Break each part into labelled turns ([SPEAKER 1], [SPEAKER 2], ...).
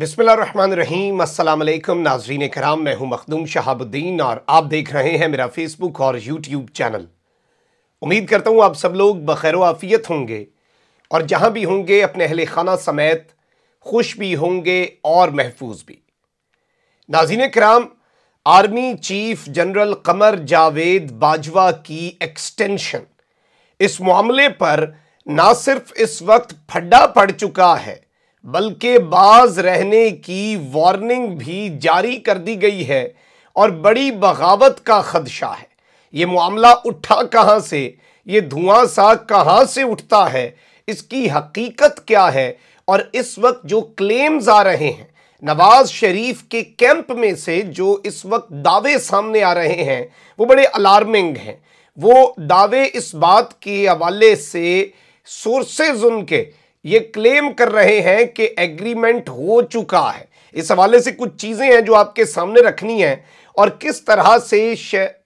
[SPEAKER 1] बिसमीम अल्लाम नाजरीन कराम मैं हूं मखदूम शहाबुद्दीन और आप देख रहे हैं मेरा फ़ेसबुक और यूट्यूब चैनल उम्मीद करता हूं आप सब लोग बखैर आफ़ियत होंगे और जहां भी होंगे अपने अहल खाना समेत खुश भी होंगे और महफूज भी नाजीन कराम army chief general Qamar Javed Bajwa की एक्सटेंशन इस मामले पर ना सिर्फ इस वक्त फड्डा पड़ चुका है बल्कि बाज रहने की वार्निंग भी जारी कर दी गई है और बड़ी बगावत का खदशा है ये मामला उठा कहाँ से ये धुआं सा कहाँ से उठता है इसकी हकीकत क्या है और इस वक्त जो क्लेम्स आ रहे हैं नवाज शरीफ के कैंप में से जो इस वक्त दावे सामने आ रहे हैं वो बड़े अलार्मिंग हैं वो दावे इस बात के हवाले से सोर्सेज उनके ये क्लेम कर रहे हैं कि एग्रीमेंट हो चुका है इस हवाले से कुछ चीज़ें हैं जो आपके सामने रखनी है और किस तरह से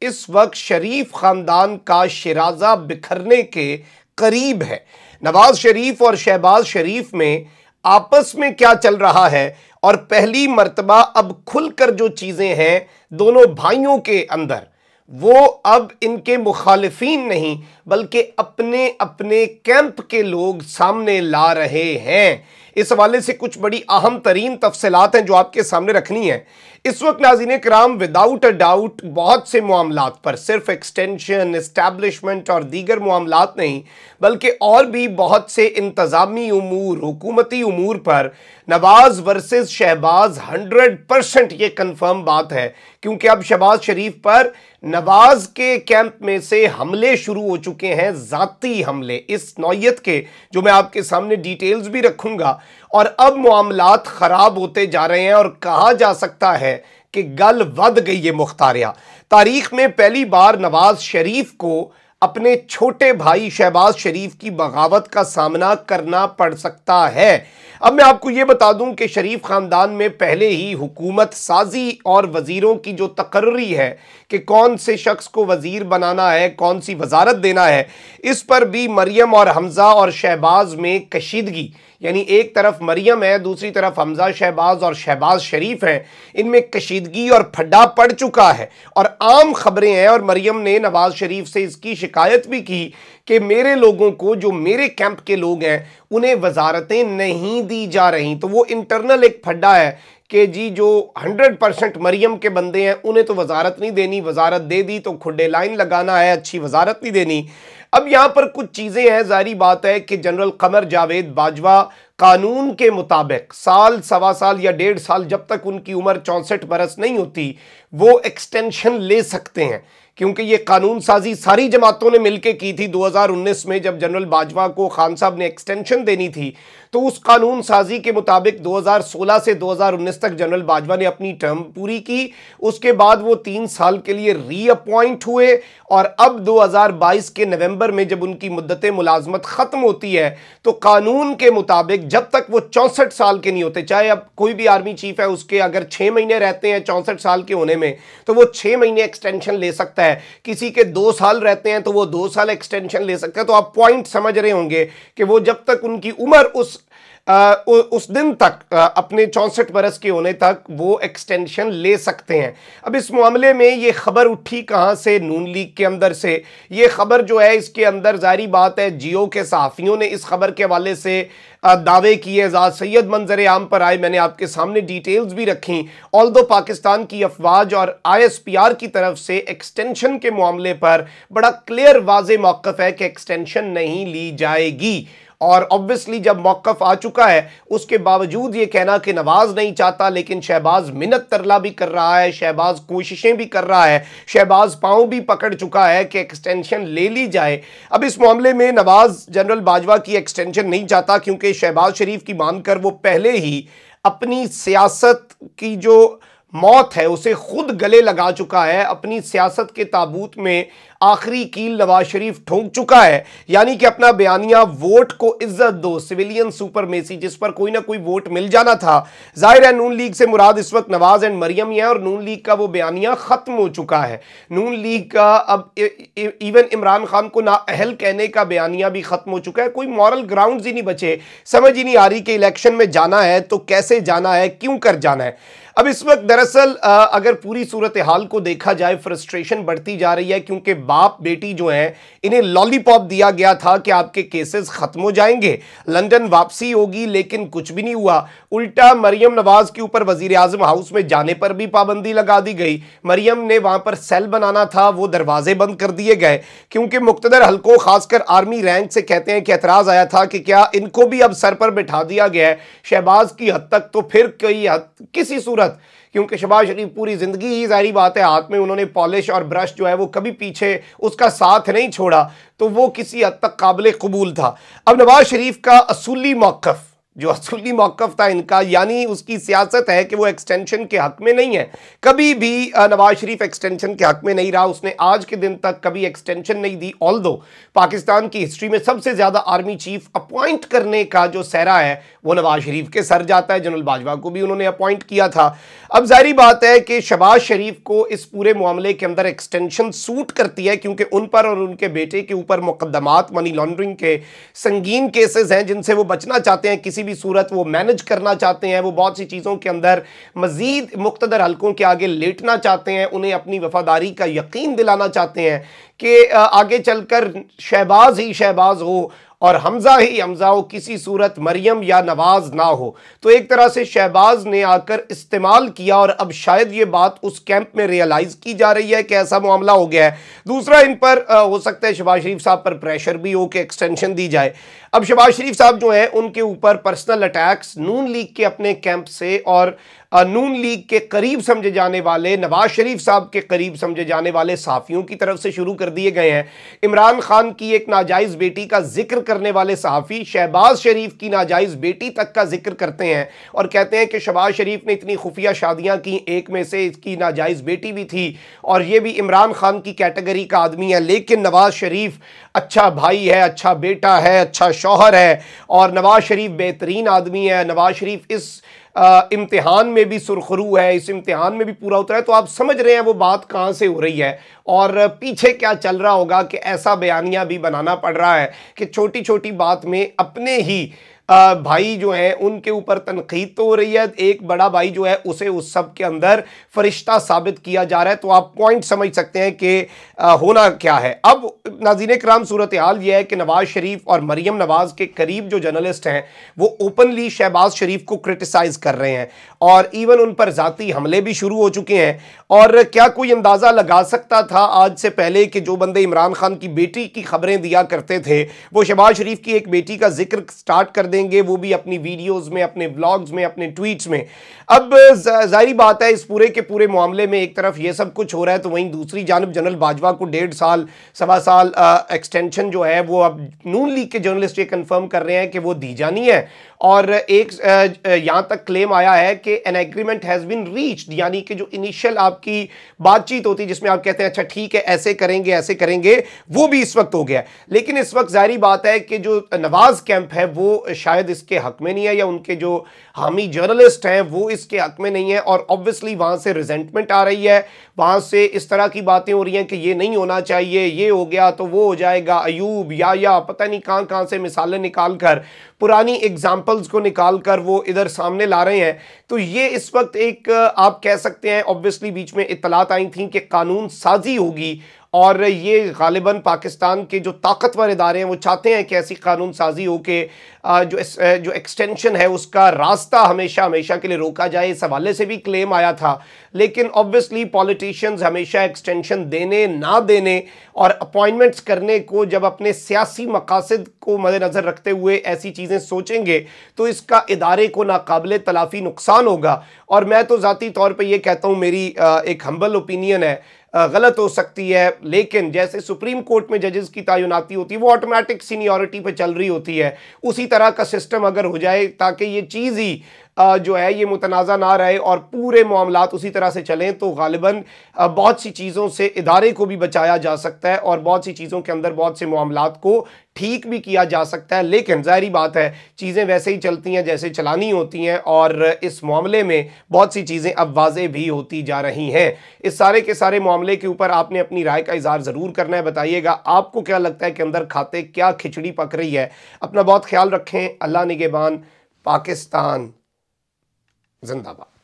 [SPEAKER 1] इस वक्त शरीफ ख़ानदान का शराजा बिखरने के करीब है नवाज शरीफ और शहबाज शरीफ में आपस में क्या चल रहा है और पहली मर्तबा अब खुलकर जो चीज़ें हैं दोनों भाइयों के अंदर वो अब इनके मुखालफी नहीं बल्कि अपने अपने कैंप के लोग सामने ला रहे हैं इस हवाले से कुछ बड़ी अहम तरीन तफसलत हैं जो आपके सामने रखनी है इस वक्त नाजीन कराम विदाउट अ डाउट बहुत से मामला पर सिर्फ एक्सटेंशन इस्टेबलिशमेंट और दीगर मामला नहीं बल्कि और भी बहुत से इंतज़ामी अमूर हुकूमती अमूर पर Nawaz versus Shahbaz hundred percent ये कन्फर्म बात है क्योंकि अब शहबाज शरीफ पर नवाज के कैंप में से हमले शुरू हो चुके हैं ज़ाती हमले इस नौीयत के जो मैं आपके सामने डिटेल्स भी रखूंगा और अब मामला ख़राब होते जा रहे हैं और कहा जा सकता है कि गल बद गई है मुख्तारिया तारीख में पहली बार नवाज शरीफ को अपने छोटे भाई शहबाज शरीफ की बगावत का सामना करना पड़ सकता है अब मैं आपको यह बता दूं कि शरीफ ख़ानदान में पहले ही हुकूमत साजी और वज़ीरों की जो तकर्री है कि कौन से शख्स को वज़ीर बनाना है कौन सी वजारत देना है इस पर भी मरियम और हमज़ा और शहबाज में कशीदगी यानी एक तरफ मरियम है दूसरी तरफ हमजा शहबाज और शहबाज शरीफ हैं इनमें कशीदगी और फड्डा पड़ चुका है और आम खबरें हैं और मरियम ने नवाज शरीफ से इसकी शिकायत भी की कि मेरे लोगों को जो मेरे कैंप के लोग हैं उन्हें वजारतें नहीं दी जा रही तो वो इंटरनल एक फड्डा है कि जी जो 100 परसेंट मरियम के बंदे हैं उन्हें तो वजारत नहीं देनी वजारत दे दी तो खुडे लाइन लगाना है अच्छी वजारत नहीं देनी अब यहाँ पर कुछ चीज़ें हैं जारी बात है कि जनरल कमर जावेद बाजवा कानून के मुताबिक साल सवा साल या डेढ़ साल जब तक उनकी उम्र चौंसठ बरस नहीं होती वो एक्सटेंशन ले सकते हैं क्योंकि ये कानून साजी सारी जमातों ने मिलकर की थी 2019 में जब जनरल बाजवा को खान साहब ने एक्सटेंशन देनी थी तो उस कानून साजी के मुताबिक 2016 से 2019 तक जनरल बाजवा ने अपनी टर्म पूरी की उसके बाद वो तीन साल के लिए रीअपॉइंट हुए और अब 2022 के नवंबर में जब उनकी मुद्दत मुलाजमत ख़त्म होती है तो कानून के मुताबिक जब तक वो चौंसठ साल के नहीं होते चाहे अब कोई भी आर्मी चीफ है उसके अगर छः महीने रहते हैं चौंसठ साल के होने में तो वो छह महीने एक्सटेंशन ले सकता है है किसी के दो साल रहते हैं तो वो दो साल एक्सटेंशन ले सकते हैं तो आप पॉइंट समझ रहे होंगे कि वो जब तक उनकी उम्र उस उस दिन तक अपने चौंसठ बरस के होने तक वो एक्सटेंशन ले सकते हैं अब इस मामले में ये खबर उठी कहाँ से नून लीग के अंदर से ये खबर जो है इसके अंदर जारी बात है जियो के सहाफ़ियों ने इस खबर के हवाले से दावे किए आजाद सैयद मंजर आम पर आए मैंने आपके सामने डिटेल्स भी रखी ऑल दो पाकिस्तान की अफवाज और आईएसपीआर की तरफ से एक्सटेंशन के मामले पर बड़ा क्लियर वाज मौकफ़ है कि एक्सटेंशन नहीं ली जाएगी और ऑब्वियसली जब मौकफ आ चुका है उसके बावजूद ये कहना कि नवाज नहीं चाहता लेकिन शहबाज मिनत तरला भी कर रहा है शहबाज कोशिशें भी कर रहा है शहबाज पाँव भी पकड़ चुका है कि एक्सटेंशन ले ली जाए अब इस मामले में नवाज जनरल बाजवा की एक्सटेंशन नहीं चाहता क्योंकि शहबाज शरीफ की मान कर वो पहले ही अपनी सियासत की जो मौत है उसे खुद गले लगा चुका है अपनी सियासत के ताबूत में आखिरी कील नवाज शरीफ ठोंक चुका है यानी कि अपना बयानिया वोट को इज्जत दो सिविलियन सुपर मेसी जिस पर कोई ना कोई वोट मिल जाना था जाहिर है नून लीग से मुराद इस वक्त नवाज एंड मरियम है और नून लीग का वो बयानिया खत्म हो चुका है नून लीग का अब इवन इमरान खान को नाअहल कहने का बयानिया भी खत्म हो चुका है कोई मॉरल ग्राउंड ही नहीं बचे समझ ही नहीं आ रही कि इलेक्शन में जाना है तो कैसे जाना है क्यों कर जाना है अब इस वक्त दरअसल अगर पूरी सूरत हाल को देखा जाए फ्रस्ट्रेशन बढ़ती जा रही है क्योंकि बाप बेटी जो हैं इन्हें लॉलीपॉप दिया गया था कि आपके केसेस ख़त्म हो जाएंगे लंदन वापसी होगी लेकिन कुछ भी नहीं हुआ उल्टा मरियम नवाज़ के ऊपर वजीर आजम हाउस में जाने पर भी पाबंदी लगा दी गई मरियम ने वहां पर सेल बनाना था वो दरवाजे बंद कर दिए गए क्योंकि मुख्तर हल्कों खासकर आर्मी रैंक से कहते हैं कि एतराज़ आया था कि क्या इनको भी अब सर पर बैठा दिया गया है शहबाज की हद तक तो फिर कई किसी सूरत क्योंकि शबाज शरीफ पूरी ज़िंदगी ही जाहरी बात है हाथ में उन्होंने पॉलिश और ब्रश जो है वो कभी पीछे उसका साथ नहीं छोड़ा तो वो किसी हद तक काबिल कबूल था अब नवाज शरीफ का असूली मौकफ जो असूली मौकफ था इनका यानी उसकी सियासत है कि वो एक्सटेंशन के हक में नहीं है कभी भी नवाज शरीफ एक्सटेंशन के हक में नहीं रहा उसने आज के दिन तक कभी एक्सटेंशन नहीं दी ऑल दो पाकिस्तान की हिस्ट्री में सबसे ज़्यादा आर्मी चीफ अपॉइंट करने का जो सहरा है वो नवाज शरीफ के सर जाता है जनरल बाजवा को भी उन्होंने अपॉइंट किया था अब जाहिर बात है कि शबाज शरीफ को इस पूरे मामले के अंदर एक्सटेंशन सूट करती है क्योंकि उन पर और उनके बेटे के ऊपर मुकदमात मनी लॉन्ड्रिंग के संगीन केसेज हैं जिनसे वो बचना चाहते हैं किसी भी सूरत वो मैनेज करना चाहते हैं वो बहुत सी चीज़ों के अंदर मज़ीद मुख्तर हलकों के आगे लेटना चाहते हैं उन्हें अपनी वफादारी का यकीन दिलाना चाहते हैं कि आगे चलकर शहबाज ही शहबाज हो और हमजा ही हमजा हो किसी सूरत मरियम या नवाज ना हो तो एक तरह से शहबाज ने आकर इस्तेमाल किया और अब शायद ये बात उस कैंप में रियलाइज की जा रही है कि ऐसा मामला हो गया है दूसरा इन पर आ, हो सकता है शबाज शरीफ साहब पर प्रेशर भी हो कि एक्सटेंशन दी जाए अब शबाज शरीफ साहब जो है उनके ऊपर पर्सनल अटैक्स नून लीग के अपने कैंप से और नून लीग के करीब समझे जाने वाले नवाज शरीफ साहब के करीब समझे जाने वाले सहाफ़ियों की तरफ से शुरू कर दिए गए हैं इमरान खान की एक नाजायज़ बेटी का जिक्र करने वाले सहाफ़ी शहबाज शरीफ की नाजायज़ बेटी तक का जिक्र करते हैं और कहते हैं कि शहबाज शरीफ ने इतनी खुफिया शादियाँ की एक में से इसकी नाजायज़ बेटी भी थी और यह भी इमरान खान की कैटेगरी का आदमी है लेकिन नवाज शरीफ अच्छा भाई है अच्छा बेटा है अच्छा शौहर है और नवाज शरीफ बेहतरीन आदमी है नवाज शरीफ इस इम्तिहान में भी सुरखरू है इस इम्तिहान में भी पूरा उतरा है तो आप समझ रहे हैं वो बात कहाँ से हो रही है और पीछे क्या चल रहा होगा कि ऐसा बयानिया भी बनाना पड़ रहा है कि छोटी छोटी बात में अपने ही भाई जो है उनके ऊपर तनकीद तो हो रही है एक बड़ा भाई जो है उसे उस सब के अंदर फरिश्ता साबित किया जा रहा है तो आप पॉइंट समझ सकते हैं कि होना क्या है अब नाजीन कराम सूरत हाल यह है कि नवाज शरीफ और मरीम नवाज के करीब जो जर्नलिस्ट हैं वो ओपनली शहबाज शरीफ को क्रिटिसाइज़ कर रहे हैं और इवन उन पर ज़ाती हमले भी शुरू हो चुके हैं और क्या कोई अंदाज़ा लगा सकता था आज से पहले कि जो बंदे इमरान खान की बेटी की खबरें दिया करते थे वो शहबाज शरीफ की एक बेटी का जिक्र स्टार्ट कर देंगे वो भी अपनी वीडियोज़ में अपने ब्लॉग्स में अपने ट्वीट्स में अब जाहिर बात है इस पूरे के पूरे मामले में एक तरफ ये सब कुछ हो रहा है तो वहीं दूसरी जानब जनरल बाजवा को डेढ़ साल सवा साल एक्सटेंशन जो है वो अब नून लीग के जर्नलिस्ट ये कन्फर्म कर रहे हैं कि वो दी जानी है और एक यहाँ तक क्लेम आया है कि an agreement has been reached यानी कि जो इनिशियल आपकी बातचीत होती है जिसमें आप कहते हैं अच्छा ठीक है ऐसे करेंगे ऐसे करेंगे वो भी इस वक्त हो गया लेकिन इस वक्त जाहरी बात है कि जो नवाज़ कैंप है वो शायद इसके हक में नहीं है या उनके जो हामी जर्नलिस्ट हैं वो इसके हक में नहीं है और ऑब्वियसली वहाँ से रिजेंटमेंट आ रही है वहाँ से इस तरह की बातें हो रही हैं कि ये नहीं होना चाहिए ये हो गया तो वो हो जाएगा अयूब या या पता नहीं कहाँ कहाँ से मिसालें निकाल कर पुरानी एग्जाम्पल्स को निकाल कर वो इधर सामने ला रहे हैं तो ये इस वक्त एक आप कह सकते हैं ऑब्वियसली बीच में इतलात आई थी कि कानून साजी होगी और ये गालिबा पाकिस्तान के जो ताकतवर इदारे हैं वो चाहते हैं कि ऐसी कानून साजी हो के जो जो एक्सटेंशन है उसका रास्ता हमेशा हमेशा के लिए रोका जाए इस हवाले से भी क्लेम आया था लेकिन ऑब्वियसली पॉलिटिशियंस हमेशा एक्सटेंशन देने ना देने और अपॉइंटमेंट्स करने को जब अपने सियासी मकासद को मद्देनज़र रखते हुए ऐसी चीज़ें सोचेंगे तो इसका इदारे को नाकबिल तलाफी नुकसान होगा और मैं तो ज़ाती तौर पर यह कहता हूँ मेरी एक हम्बल ओपिनियन है गलत हो सकती है लेकिन जैसे सुप्रीम कोर्ट में जजेस की तयनती होती है वो ऑटोमेटिक सीनियोरिटी पे चल रही होती है उसी तरह का सिस्टम अगर हो जाए ताकि ये चीज़ ही जो है ये मुतनाज़ा ना रहे और पूरे मामला उसी तरह से चलें तो गालिबा बहुत सी चीज़ों से इदारे को भी बचाया जा सकता है और बहुत सी चीज़ों के अंदर बहुत से मामला को ठीक भी किया जा सकता है लेकिन जाहरी बात है चीज़ें वैसे ही चलती हैं जैसे चलानी होती हैं और इस मामले में बहुत सी चीज़ें अब वाजे भी होती जा रही हैं इस सारे के सारे मामले के ऊपर आपने अपनी राय का इजहार ज़रूर करना है बताइएगा आपको क्या लगता है कि अंदर खाते क्या खिचड़ी पक रही है अपना बहुत ख्याल रखें अल्लाह निगेबान पाकिस्तान जिंदाबाद